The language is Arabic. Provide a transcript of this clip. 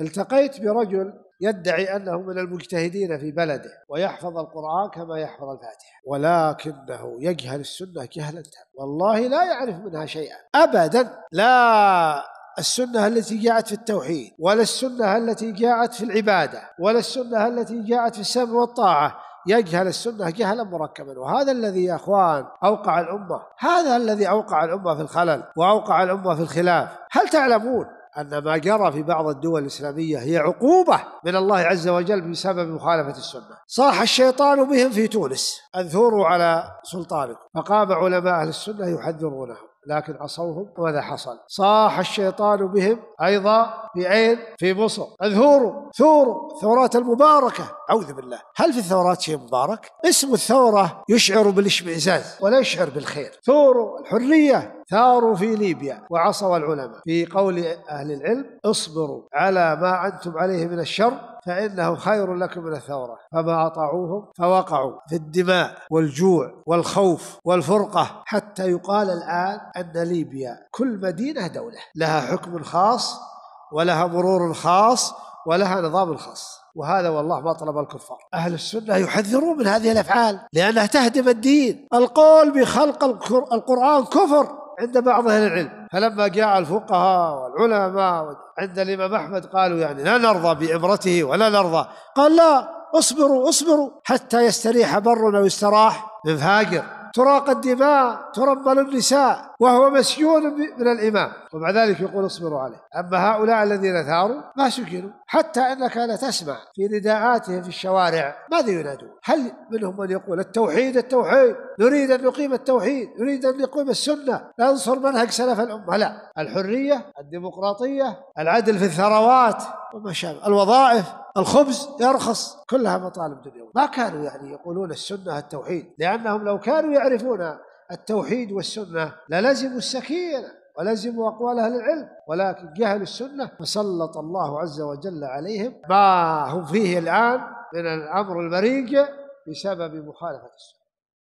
التقيت برجل يدعي أنه من المجتهدين في بلده ويحفظ القرآن كما يحفظ الفاتحة ولكنه يجهل السنة جهلا تاما والله لا يعرف منها شيئا أبدا لا السنة التي جاءت في التوحيد ولا السنة التي جاءت في العبادة ولا السنة التي جاءت في السمع والطاعة يجهل السنة جهلا مركبا وهذا الذي يا أخوان أوقع الأمة هذا الذي أوقع الأمة في الخلل وأوقع الأمة في الخلاف هل تعلمون أن ما جرى في بعض الدول الإسلامية هي عقوبة من الله عز وجل بسبب مخالفة السنة صاح الشيطان بهم في تونس أنثوروا على سلطانكم فقام علماء أهل السنة يحذرونهم لكن عصوهم وماذا حصل صاح الشيطان بهم أيضا بعين في مصر اذهوروا ثوروا الثورات المباركة أعوذ بالله هل في الثورات شيء مبارك؟ اسم الثورة يشعر بالاشمئزاز ولا يشعر بالخير ثوروا الحرية ثاروا في ليبيا وعصوا العلماء في قول أهل العلم اصبروا على ما أنتم عليه من الشر فإنه خير لكم من الثورة فما أطاعوهم فوقعوا في الدماء والجوع والخوف والفرقة حتى يقال الآن أن ليبيا كل مدينة دولة لها حكم خاص ولها مرور خاص ولها نظام خاص وهذا والله مطلب الكفار أهل السنة يحذرون من هذه الأفعال لأنها تهدم الدين القول بخلق القرآن كفر عند بعض أهل العلم فلما جاء الفقهاء والعلماء عند الإمام أحمد قالوا يعني لا نرضى بإبرته ولا نرضى قال لا اصبروا اصبروا حتى يستريح بر ويستراح من فاجر تراق الدماء ترمل النساء وهو مسجون من الإمام ومع ذلك يقول اصبروا عليه أما هؤلاء الذين ثاروا ما سجنوا حتى أنك لا تسمع في نداءاتهم في الشوارع ماذا ينادون هل منهم من يقول التوحيد التوحيد نريد أن نقيم التوحيد نريد أن نقيم السنة ننصر منهج سلف الأمة لا الحرية الديمقراطية العدل في الثروات وما شابه الوظائف الخبز يرخص كلها مطالب دنيوية ما كانوا يعني يقولون السنة التوحيد لأنهم لو كانوا يعرفون التوحيد والسنة للزموا السكينة ولزموا أقوال أهل العلم ولكن جهلوا السنة فسلط الله عز وجل عليهم ما هم فيه الآن من الأمر المريج بسبب مخالفة السنة